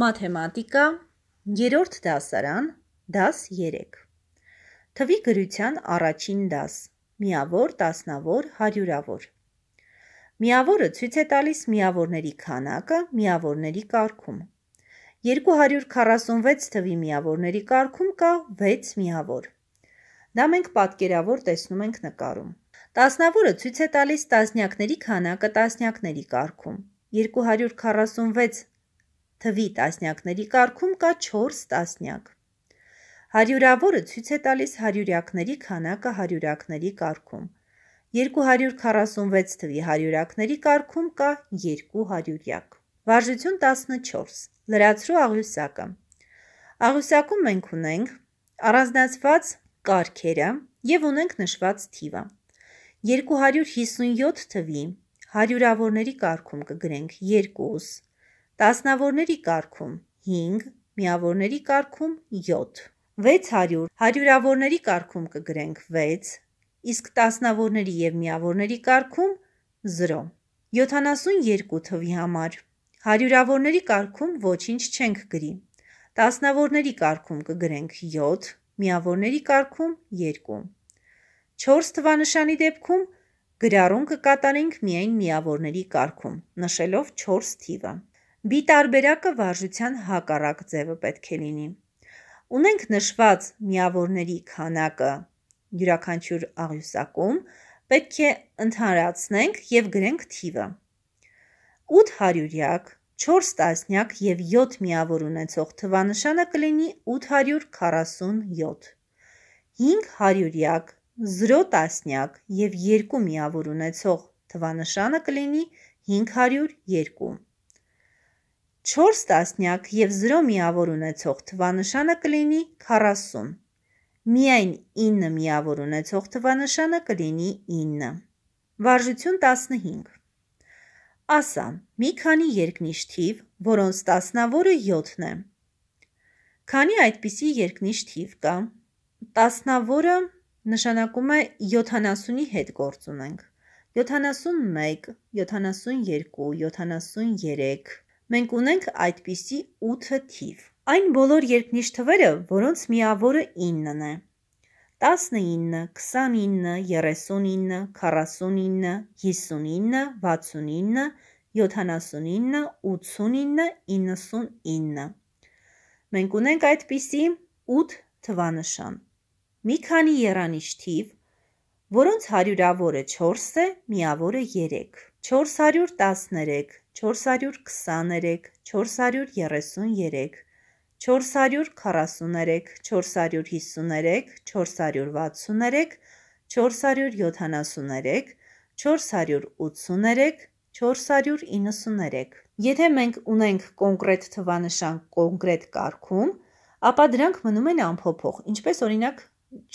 Մաթեմատիկա, երրորդ դասարան, դաս 3։ Թվի գրության առաջին դաս. միավոր, տասնավոր, հարյուրավոր։ Միավորը ցույց է տալիս միավորների քանակը միավորների կարգում։ 246 թվի միավորների կարգում կա 6 միավոր։ Դա մենք պատկերավոր տեսնում ենք նկարում։ Տասնավորը ցույց է տալիս տասնյակների քանակը տասնյակների կարգում։ 246 Թվի տասնյակների կարգում կա 4 տասնյակ։ Հարյուրավորը ցույց է տալիս հարյուրյակների քանակը հարյուրյակների կարգում։ 246 թվի հարյուրյակների կարգում կա 2 հարյուրյակ։ Վարժություն 14. Լրացրու աղյուսակը։ Աղյուսակում մենք ունենք առանձնացված կարգերը եւ ունենք նշված թիվը։ 257 թվի հարյուրավորների կարգում կգրենք 2-ս, տասնավորների կարգում 5, միավորների կարգում 7։ 600 հարյուրավորների կարգում կգրենք 6, իսկ տասնավորների եւ միավորների կարգում 0։ 72 թվի համար հարյուրավորների կարգում ոչինչ չենք գրի։ Տասնավորների կարգում կգրենք 7, միավորների կարգում 2։ 4 թվանշանի դեպքում Գրառում կկատարենք միայն միավորների կարգում, նշելով 4 թիվը։ Բիտարբերակը վարժության հակառակ ձևը պետք է լինի։ Ունենք նշված միավորների քանակը յուրաքանչյուր աղյուսակում պետք է ընդհանրացնենք եւ գրենք թիվը։ 8 հարյուրյակ, 4 տասնյակ եւ 7 միավոր ունեցող թվանշանը կլինի 847։ 5 հարյուրյակ, 0 տասնյակ եւ 2 միավոր ունեցող թվանշանը կլինի 502։ 4 տասնյակ եւ 0 միավոր ունեցող թվանշանը կլինի 40։ Միայն 9 միավոր ունեցող թվանշանը կլինի 9։ Վարժություն 15։ Ասա, մի քանի երկնիշ թիվ, որոնց տասնավորը 7-ն է։ Քանի այդպիսի երկնիշ թիվ կա։ Տասնավորը նշանակում է 70-ի հետ գործ ունենք։ 71, 72, 73 Մենք ունենք այդպիսի 8 թիվ։ Այն բոլոր երկնիշ թվերը, որոնց միավորը 9-ն է։ 19, 29, 39, 49, 59, 69, 79, 89, 99։ Մենք ունենք այդպիսի 8 թվանշան։ Մի քանի երանիշ թիվ, որոնց հարյուրավորը 4 է, միավորը 3։ 413, 423, 433, 443, 453, 463, 473, 483, 493։ Եթե մենք ունենք կոնկրետ թվանշան կոնկրետ կարգում, ապա դրանք մնում են ամփոփող, ինչպես օրինակ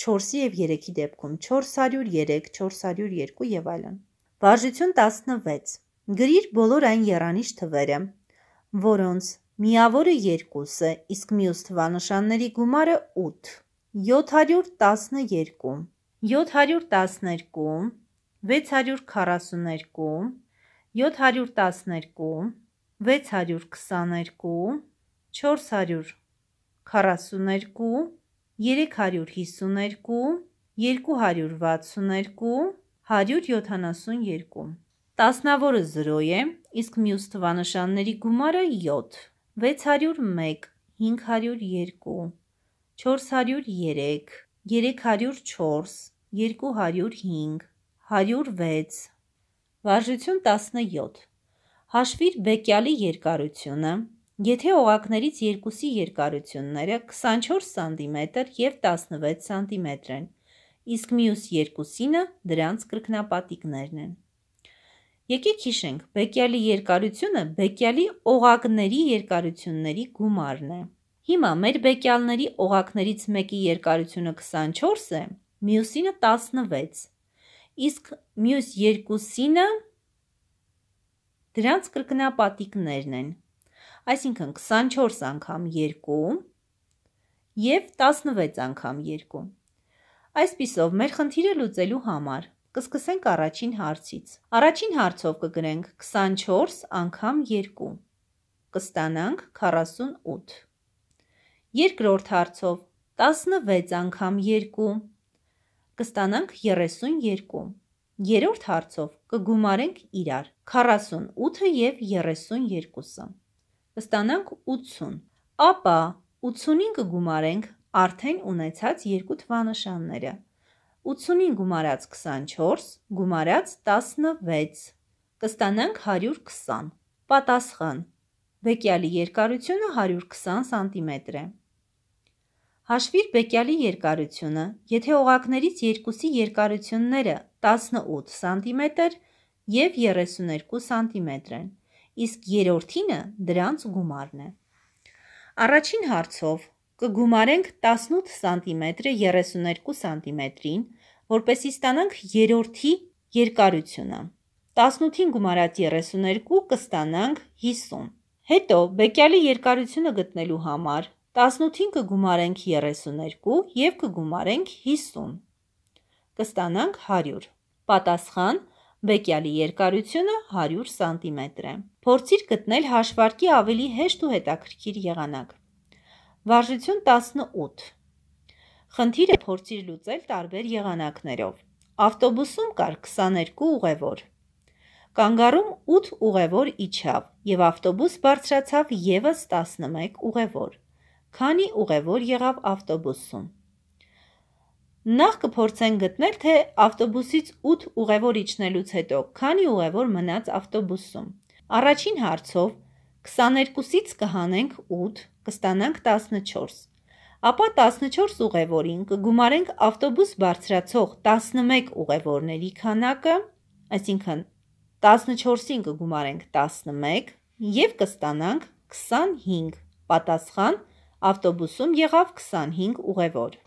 4-ի եւ 3-ի դեպքում 403, 402 եւ այլն։ Վարժություն 16։ Գրիր բոլոր այն երանիշ թվերը, որոնց միավորը 2 է, իսկ մյուս թվանշանների գումարը 8։ 712, 712, 642, 712, 622, 442, 352, 262 172։ հա- Տասնավորը 0 է, իսկ մյուս թվանշանների գումարը 7։ 601, 502, 403, 304, 205, 106։ Վարժություն 17։ Հաշվիր բեկյալի երկարությունը, եթե օղակներից երկուսի երկարությունները 24 սանտիմետր և 16 սանտիմետր են, իսկ մյուս երկուսինը դրանց կրկնապատիկներն են։ Եկեք հիշենք, Բեկյալի երկարությունը Բեկյալի օղակների երկարությունների գումարն է։ Հիմա մեր Բեկյալների օղակներից մեկի երկարությունը 24 է, մյուսինը 16, իսկ մյուս երկուսինը դրանց կրկնապատիկներն են։ Այսինքն 24 անգամ 2 եւ 16 անգամ 2։ Այսպիսով, մեր խնդիրը լուծելու համար կսկսենք առաջին հարցից։ Առաջին հարցով կգրենք 24 անգամ 2, կստանանք 48։ Երկրորդ հարցով 16 անգամ 2, կստանանք 32։ Երորդ հարցով կգումարենք իրար 48-ը եւ 32-ը։ Կստանանք 80։ Ապա 85-ը գումարենք արդեն ունեցած երկու թվանշանները 85 գումարած 24 գումարած 16 կստանանք 120 պատասխան բեկյալի երկարությունը 120 սանտիմետր է հաշվիր բեկյալի երկարությունը եթե օղակներից երկուսի երկարությունները 18 սանտիմետր և 32 սանտիմետր են, իսկ երորդինը դրանց գումարն է։ Առաջին հարցով կգումարենք 18 սանտիմետրը 32 սանտիմետրին, որպեսի ստանանք երորդի երկարությունը։ 18-ին գումարած 32 կստանանք 50։ Հետո բեկյալի երկարությունը գտնելու համար 18-ին կգումարենք 32 և կգումարենք 50։ Կստանանք 100։ Պատասխան բեկյալի երկարությունը 100 սանտիմետր է։ Փորձիր գտնել հաշվարկի ավելի հեշտ ու հետաքրքիր եղանակ։ Վարժություն 18։ Խնդիրը փորձիր լուծել տարբեր եղանակներով։ Ավտոբուսում կար 22 ուղևոր։ Կանգարում 8 ուղևոր իջավ եւ ավտոբուս բարձրացավ եւս 11 ուղևոր։ Քանի ուղևոր եղավ ավտոբուսում։ Նախ կփորձեն գտնել, թե ավտոբուսից 8 ուղևոր իջնելուց հետո քանի ուղևոր մնաց ավտոբուսում։ Առաջին հարցով 22-ից կհանենք 8, կստանանք 14։ Ապա 14 ուղևորին կգումարենք ավտոբուս բարձրացող 11 ուղևորների քանակը, այսինքն 14-ին կգումարենք 11 և կստանանք 25, պատասխան ավտոբուսում եղավ 25 ուղևոր։